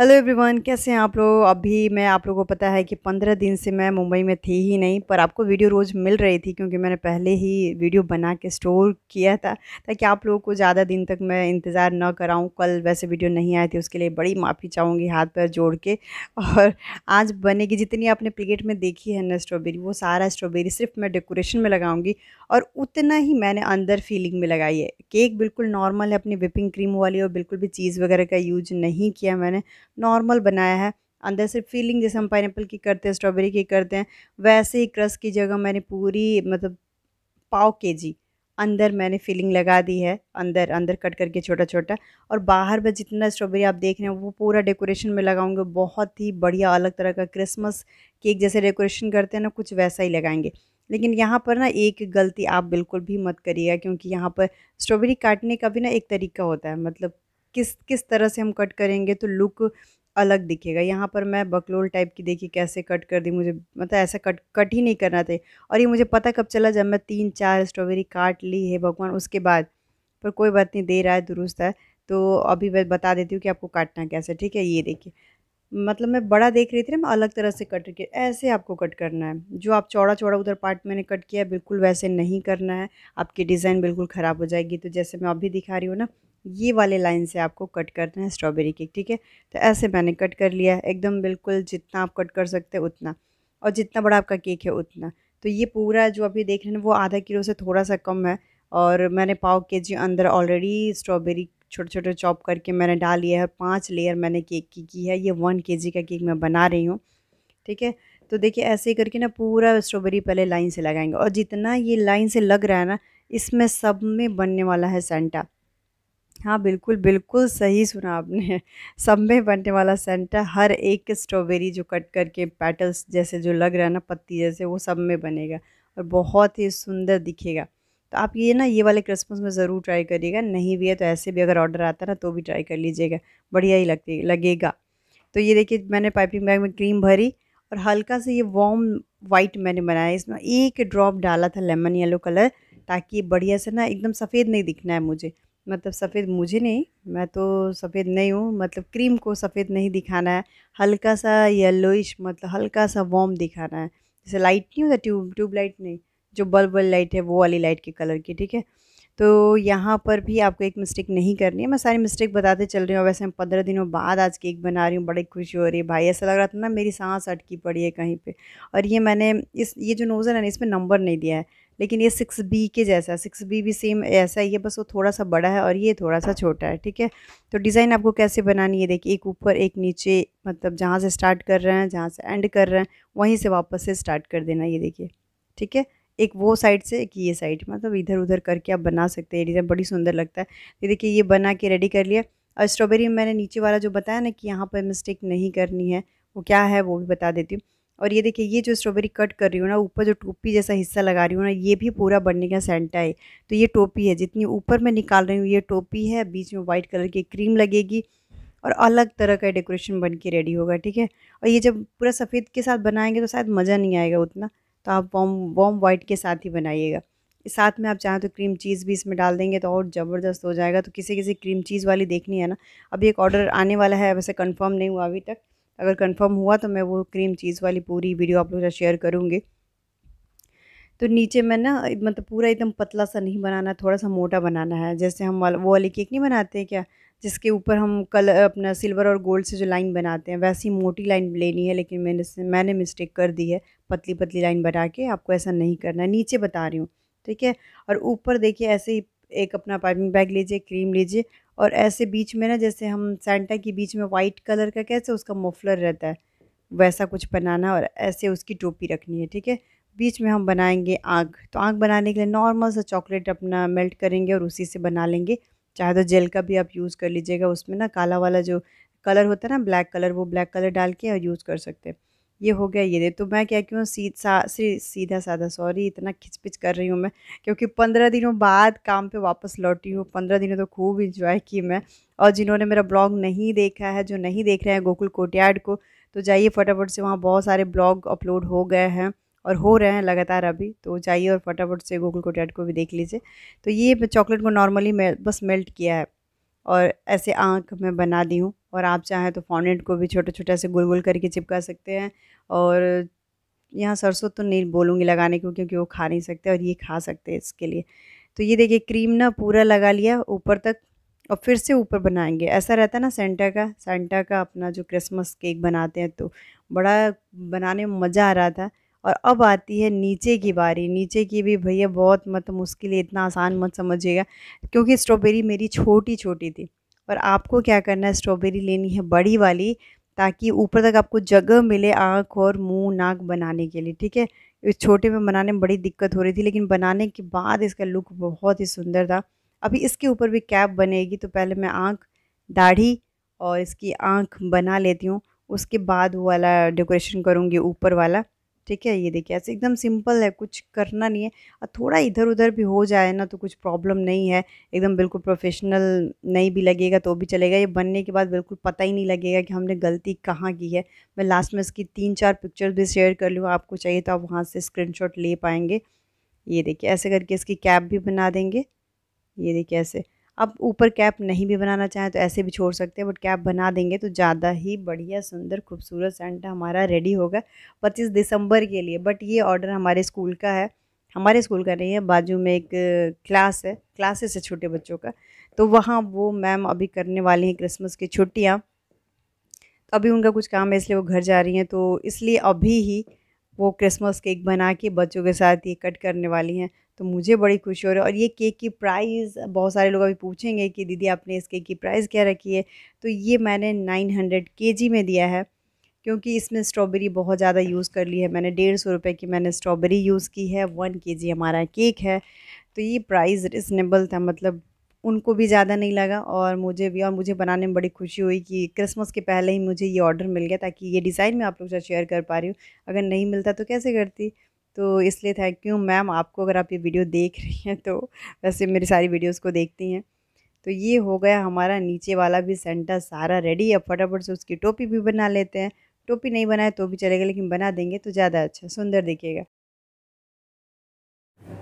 hello everyone कैसे हैं आप लोग अभी मैं आप लोगों को पता है कि पंद्रह दिन से मैं मुंबई में थी ही नहीं पर आपको वीडियो रोज़ मिल रही थी क्योंकि मैंने पहले ही वीडियो बना के स्टोर किया था ताकि आप लोगों को ज़्यादा दिन तक मैं इंतज़ार ना कराऊं कल वैसे वीडियो नहीं आई थी उसके लिए बड़ी माफ़ी चाहूँगी हाथ पैर जोड़ के और आज बनेगी जितनी आपने प्लेट में देखी है ना स्ट्रॉबेरी वो सारा स्ट्रॉबेरी सिर्फ मैं डेकोरेशन में लगाऊँगी और उतना ही मैंने अंदर फीलिंग में लगाई है केक बिल्कुल नॉर्मल है अपनी विपिंग क्रीम वाली और बिल्कुल भी चीज़ वगैरह का यूज नहीं किया मैंने नॉर्मल बनाया है अंदर से फीलिंग जैसे हम पाइनएप्पल की करते हैं स्ट्रॉबेरी की करते हैं वैसे ही क्रस की जगह मैंने पूरी मतलब पाव के जी अंदर मैंने फीलिंग लगा दी है अंदर अंदर कट करके छोटा छोटा और बाहर में जितना स्ट्रॉबेरी आप देख रहे हैं वो पूरा डेकोरेशन में लगाऊंगे बहुत ही बढ़िया अलग तरह का क्रिसमस केक जैसे डेकोरेशन करते हैं ना कुछ वैसा ही लगाएंगे लेकिन यहाँ पर ना एक गलती आप बिल्कुल भी मत करिएगा क्योंकि यहाँ पर स्ट्रॉबेरी काटने का भी ना एक तरीका होता है मतलब किस किस तरह से हम कट करेंगे तो लुक अलग दिखेगा यहाँ पर मैं बकलोल टाइप की देखी कैसे कट कर दी मुझे मतलब ऐसा कट कट ही नहीं करना था और ये मुझे पता कब चला जब मैं तीन चार स्ट्रॉबेरी काट ली है भगवान उसके बाद पर कोई बात नहीं दे रहा है दुरुस्त है तो अभी मैं बता देती हूँ कि आपको काटना कैसे ठीक है ये देखिए मतलब मैं बड़ा देख रही थी ना मैं अलग तरह से कट करके ऐसे आपको कट करना है जो आप चौड़ा चौड़ा उधर पार्ट मैंने कट किया बिल्कुल वैसे नहीं करना है आपकी डिज़ाइन बिल्कुल ख़राब हो जाएगी तो जैसे मैं अभी दिखा रही हूँ ना ये वाले लाइन से आपको कट करना है स्ट्रॉबेरी केक ठीक है तो ऐसे मैंने कट कर लिया है एकदम बिल्कुल जितना आप कट कर सकते हैं उतना और जितना बड़ा आपका केक है उतना तो ये पूरा जो अभी देख रहे हैं वो आधा किलो से थोड़ा सा कम है और मैंने पाव के जी अंदर ऑलरेडी स्ट्रॉबेरी छोटे छोटे चॉप करके मैंने डाल लिया है पाँच लेयर मैंने केक की की है ये वन के जी का केक मैं बना रही हूँ ठीक है तो देखिए ऐसे ही करके ना पूरा स्ट्रॉबेरी पहले लाइन से लगाएंगे और जितना ये लाइन से लग रहा है ना इसमें सब में बनने वाला है सेंटा हाँ बिल्कुल बिल्कुल सही सुना आपने सब में बनने वाला सेंटा हर एक स्ट्रॉबेरी जो कट करके पेटल्स जैसे जो लग रहा है ना पत्ती जैसे वो सब में बनेगा और बहुत ही सुंदर दिखेगा तो आप ये ना ये वाले क्रिसमस में ज़रूर ट्राई करिएगा नहीं भी है तो ऐसे भी अगर ऑर्डर आता ना तो भी ट्राई कर लीजिएगा बढ़िया ही लगती लगेगा तो ये देखिए मैंने पाइपिंग बैग में क्रीम भरी और हल्का से ये वॉम वाइट मैंने बनाया इसमें एक ड्रॉप डाला था लेमन येलो कलर ताकि बढ़िया से ना एकदम सफ़ेद नहीं दिखना है मुझे मतलब सफ़ेद मुझे नहीं मैं तो सफ़ेद नहीं हूँ मतलब क्रीम को सफ़ेद नहीं दिखाना है हल्का सा येलोइश मतलब हल्का सा वॉम दिखाना है जैसे लाइट नहीं होता ट्यूब ट्यूब लाइट नहीं जो बल्ब बल्ब लाइट है वो वाली लाइट के कलर की ठीक है तो यहाँ पर भी आपको एक मिस्टेक नहीं करनी है मैं सारी मिस्टेक बताते चल रही हूँ वैसे मैं पंद्रह दिनों बाद आज केक बना रही हूँ बड़ी खुशी हो रही है भाई ऐसा लग रहा था ना मेरी सांस अटकी पड़ी है कहीं पे और ये मैंने इस ये जो नोज़र है ना इसमें नंबर नहीं दिया है लेकिन ये सिक्स बी के जैसा सिक्स बी भी सेम ऐसा ही है बस वो थोड़ा सा बड़ा है और ये थोड़ा सा छोटा है ठीक है तो डिज़ाइन आपको कैसे बनानी है देखिए एक ऊपर एक नीचे मतलब जहाँ से स्टार्ट कर रहे हैं जहाँ से एंड कर रहे हैं वहीं से वापस से स्टार्ट कर देना ये देखिए ठीक है एक वो साइड से एक ये साइड मतलब इधर उधर करके आप बना सकते हैं डिज़ाइन बड़ी सुंदर लगता है ये देखिए ये बना के रेडी कर लिया और स्ट्रॉबेरी मैंने नीचे वाला जो बताया ना कि यहाँ पर मिस्टेक नहीं करनी है वो क्या है वो भी बता देती हूँ और ये देखिए ये जो स्ट्रॉबेरी कट कर रही हूँ ना ऊपर जो टोपी जैसा हिस्सा लगा रही हूँ ना ये भी पूरा बनने का सेंटा है तो ये टोपी है जितनी ऊपर मैं निकाल रही हूँ ये टोपी है बीच में व्हाइट कलर की क्रीम लगेगी और अलग तरह का डेकोरेशन बन के रेडी होगा ठीक है और ये जब पूरा सफ़ेद के साथ बनाएंगे तो शायद मज़ा नहीं आएगा उतना तो आप वॉम वॉम वाइट के साथ ही बनाइएगा साथ में आप चाहें तो क्रीम चीज़ भी इसमें डाल देंगे तो और ज़बरदस्त हो जाएगा तो किसी किसी क्रीम चीज़ वाली देखनी है ना अभी एक ऑर्डर आने वाला है वैसे कंफर्म नहीं हुआ अभी तक अगर कंफर्म हुआ तो मैं वो क्रीम चीज़ वाली पूरी वीडियो आप लोगों से शेयर करूँगी तो नीचे में ना मतलब पूरा एकदम पतला सा नहीं बनाना थोड़ा सा मोटा बनाना है जैसे हम वो वाली केक नहीं बनाते हैं क्या जिसके ऊपर हम कल अपना सिल्वर और गोल्ड से जो लाइन बनाते हैं वैसी मोटी लाइन लेनी है लेकिन मैंने मैंने मिस्टेक कर दी है पतली पतली लाइन बना के आपको ऐसा नहीं करना है नीचे बता रही हूँ ठीक है और ऊपर देखिए ऐसे ही एक अपना पाइपिंग बैग लीजिए क्रीम लीजिए और ऐसे बीच में ना जैसे हम सेंटा के बीच में वाइट कलर का कैसे उसका मफलर रहता है वैसा कुछ बनाना और ऐसे उसकी टोपी रखनी है ठीक है बीच में हम बनाएंगे आँख तो आँख बनाने के लिए नॉर्मल सा चॉकलेट अपना मेल्ट करेंगे और उसी से बना लेंगे चाहे तो जेल का भी आप यूज़ कर लीजिएगा उसमें ना काला वाला जो कलर होता है ना ब्लैक कलर वो ब्लैक कलर डाल के यूज़ कर सकते हैं ये हो गया ये दे तो मैं क्या क्यों सीध सा सीधा साधा सॉरी इतना खिचपिच कर रही हूँ मैं क्योंकि पंद्रह दिनों बाद काम पे वापस लौटी हूँ पंद्रह दिनों तो खूब इंजॉय की मैं और जिन्होंने मेरा ब्लॉग नहीं देखा है जो नहीं देख रहे हैं गोकुल कोटियाड को तो जाइए फटाफट से वहाँ बहुत सारे ब्लॉग अपलोड हो गए हैं और हो रहे हैं लगातार अभी तो जाइए और फटाफट से गोकुल कोटियाड को भी देख लीजिए तो ये चॉकलेट को नॉर्मली मेल बस मेल्ट किया है और ऐसे आँख में बना दी हूँ और आप चाहें तो फॉनेट को भी छोटे छोटे से गोल गोल करके चिपका सकते हैं और यहाँ सरसों तो नहीं बोलूँगी लगाने को क्योंकि वो खा नहीं सकते और ये खा सकते हैं इसके लिए तो ये देखिए क्रीम ना पूरा लगा लिया ऊपर तक और फिर से ऊपर बनाएंगे ऐसा रहता है ना सेंटा का सेंटा का अपना जो क्रिसमस केक बनाते हैं तो बड़ा बनाने में मज़ा आ रहा था और अब आती है नीचे की बारी नीचे की भी भैया बहुत मतलब मुश्किल है इतना आसान मत समझिएगा क्योंकि स्ट्रॉबेरी मेरी छोटी छोटी थी पर आपको क्या करना है स्ट्रॉबेरी लेनी है बड़ी वाली ताकि ऊपर तक आपको जगह मिले आँख और मुंह नाक बनाने के लिए ठीक है इस छोटे में बनाने में बड़ी दिक्कत हो रही थी लेकिन बनाने के बाद इसका लुक बहुत ही सुंदर था अभी इसके ऊपर भी कैप बनेगी तो पहले मैं आँख दाढ़ी और इसकी आँख बना लेती हूँ उसके बाद वो वाला डेकोरेशन करूँगी ऊपर वाला ठीक है ये देखिए ऐसे एकदम सिंपल है कुछ करना नहीं है और थोड़ा इधर उधर भी हो जाए ना तो कुछ प्रॉब्लम नहीं है एकदम बिल्कुल प्रोफेशनल नहीं भी लगेगा तो भी चलेगा ये बनने के बाद बिल्कुल पता ही नहीं लगेगा कि हमने गलती कहाँ की है मैं लास्ट में इसकी तीन चार पिक्चर भी शेयर कर लूँ आपको चाहिए तो आप वहाँ से स्क्रीन ले पाएंगे ये देखिए ऐसे करके इसकी कैप भी बना देंगे ये देखिए ऐसे अब ऊपर कैप नहीं भी बनाना चाहें तो ऐसे भी छोड़ सकते हैं बट कैप बना देंगे तो ज़्यादा ही बढ़िया सुंदर खूबसूरत सेंट हमारा रेडी होगा पच्चीस दिसंबर के लिए बट ये ऑर्डर हमारे स्कूल का है हमारे स्कूल का नहीं है बाजू में एक क्लास है क्लासेस है छोटे बच्चों का तो वहाँ वो मैम अभी करने वाली हैं क्रिसमस की छुट्टियाँ तो अभी उनका कुछ काम है इसलिए वो घर जा रही हैं तो इसलिए अभी ही वो क्रिसमस केक बना के बच्चों के साथ ये कट करने वाली हैं तो मुझे बड़ी खुशी हो रही है और ये केक की प्राइस बहुत सारे लोग अभी पूछेंगे कि दीदी आपने इस केक की प्राइस क्या रखी है तो ये मैंने नाइन हंड्रेड के जी में दिया है क्योंकि इसमें स्ट्रॉबेरी बहुत ज़्यादा यूज़ कर ली है मैंने डेढ़ सौ रुपये की मैंने स्ट्रॉबेरी यूज़ की है वन के जी हमारा केक है तो ये प्राइस रिजनेबल था मतलब उनको भी ज़्यादा नहीं लगा और मुझे भी और मुझे बनाने में बड़ी खुशी हुई कि क्रिसमस के पहले ही मुझे ये ऑर्डर मिल गया ताकि ये डिज़ाइन मैं आप लोग साथ शेयर कर पा रही हूँ अगर नहीं मिलता तो कैसे करती तो इसलिए थैंक यू मैम आपको अगर आप ये वीडियो देख रही हैं तो वैसे मेरी सारी वीडियोज़ को देखती हैं तो ये हो गया हमारा नीचे वाला भी सेंटर सारा रेडी है फटाफट से उसकी टोपी भी बना लेते हैं टोपी नहीं बनाए तो भी चलेगा लेकिन बना देंगे तो ज़्यादा अच्छा सुंदर दिखेगा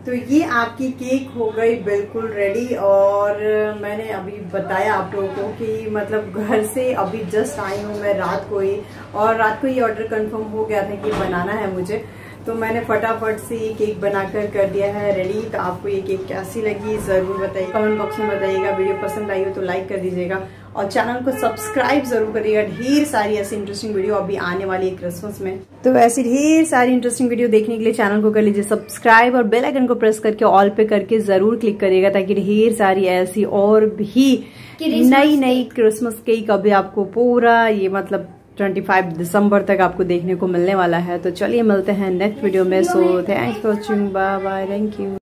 तो ये आपकी केक हो गई बिल्कुल रेडी और मैंने अभी बताया आप लोगों को कि मतलब घर से अभी जस्ट आई हूँ मैं रात को ही और रात को ही ऑर्डर कंफर्म हो गया था कि बनाना है मुझे तो मैंने फटाफट से ये केक बनाकर कर दिया है रेडी तो आपको ये केक कैसी लगी ज़रूर बताइए कमेंट बॉक्स में बताइएगा वीडियो पसंद आई हो तो लाइक कर दीजिएगा और चैनल को सब्सक्राइब जरूर करिएगा ढेर सारी ऐसी इंटरेस्टिंग वीडियो अभी आने वाली है क्रिसमस में तो ऐसी ढेर सारी इंटरेस्टिंग वीडियो देखने के लिए चैनल को कर लीजिए सब्सक्राइब और बेल आइकन को प्रेस करके ऑल पे करके जरूर क्लिक करिएगा ताकि ढेर सारी ऐसी और भी नई नई क्रिसमस केक अभी आपको पूरा ये मतलब 25 दिसंबर तक आपको देखने को मिलने वाला है तो चलिए मिलते हैं नेक्स्ट वीडियो में so thanks for watching bye bye thank you